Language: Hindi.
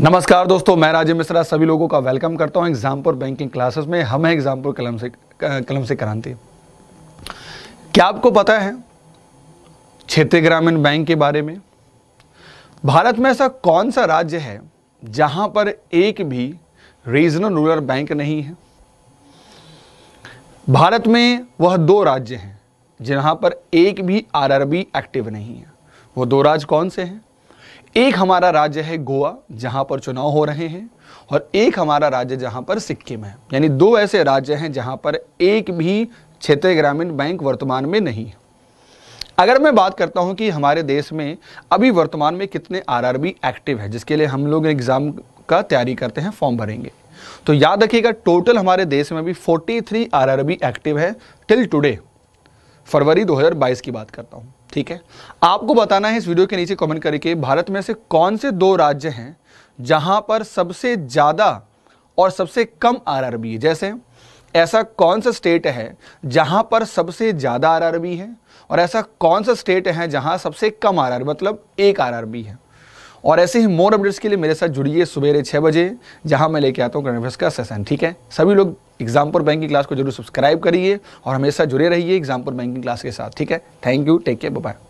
नमस्कार दोस्तों मैं राजेंद्र मिश्रा सभी लोगों का वेलकम करता हूं एग्जामपुर बैंकिंग क्लासेस में हम हैं एग्जामपुर कलम से कलम से क्रांति क्या आपको पता है क्षेत्रीय ग्रामीण बैंक के बारे में भारत में ऐसा कौन सा राज्य है जहां पर एक भी रीजनल रूरल बैंक नहीं है भारत में वह दो राज्य हैं जहां पर एक भी आरआरबी एक्टिव नहीं है वो दो राज्य कौन से हैं एक हमारा राज्य है गोवा जहां पर चुनाव हो रहे हैं और एक हमारा राज्य जहां पर सिक्किम है यानी दो ऐसे राज्य हैं जहां पर एक भी क्षेत्रीय ग्रामीण बैंक वर्तमान में नहीं है अगर मैं बात करता हूं कि हमारे देश में अभी वर्तमान में कितने आरआरबी एक्टिव है जिसके लिए हम लोग एग्ज़ाम का तैयारी करते हैं फॉर्म भरेंगे तो याद रखिएगा टोटल हमारे देश में अभी 43 आरआरबी एक्टिव है टिल टुडे फरवरी 2022 की बात करता हूं ठीक है आपको बताना है इस वीडियो के नीचे कमेंट करके भारत में से कौन से दो राज्य हैं जहां पर सबसे ज़्यादा और सबसे कम आरआरबी है जैसे ऐसा कौन सा स्टेट है जहां पर सबसे ज़्यादा आरआरबी है और ऐसा कौन सा स्टेट है जहां सबसे कम आर मतलब एक आर है और ऐसे ही मोर अपडेट्स के लिए मेरे साथ जुड़िए सुबह छह बजे जहां मैं लेके आता हूँ का सेशन ठीक है सभी लोग एग्जाम बैंकिंग क्लास को जरूर सब्सक्राइब करिए और हमेशा जुड़े रहिए एग्जाम बैंकिंग क्लास के साथ ठीक है thank you take care bye